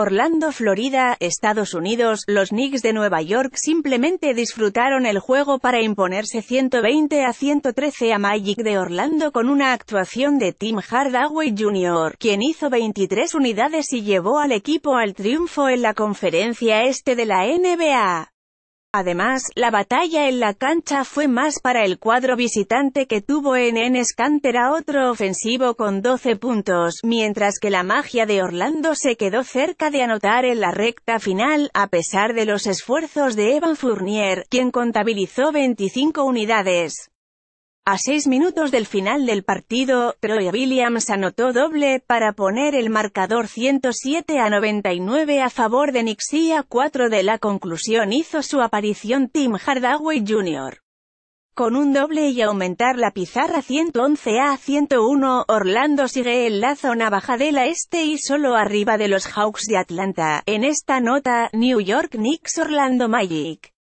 Orlando, Florida, Estados Unidos, los Knicks de Nueva York simplemente disfrutaron el juego para imponerse 120 a 113 a Magic de Orlando con una actuación de Tim Hardaway Jr., quien hizo 23 unidades y llevó al equipo al triunfo en la conferencia este de la NBA. Además, la batalla en la cancha fue más para el cuadro visitante que tuvo en Enes Cantera otro ofensivo con 12 puntos, mientras que la magia de Orlando se quedó cerca de anotar en la recta final, a pesar de los esfuerzos de Evan Fournier, quien contabilizó 25 unidades. A seis minutos del final del partido, Troy Williams anotó doble para poner el marcador 107 a 99 a favor de Nixia. y a 4 de la conclusión hizo su aparición Tim Hardaway Jr. Con un doble y aumentar la pizarra 111 a 101, Orlando sigue en la zona baja este y solo arriba de los Hawks de Atlanta. En esta nota, New York Knicks Orlando Magic.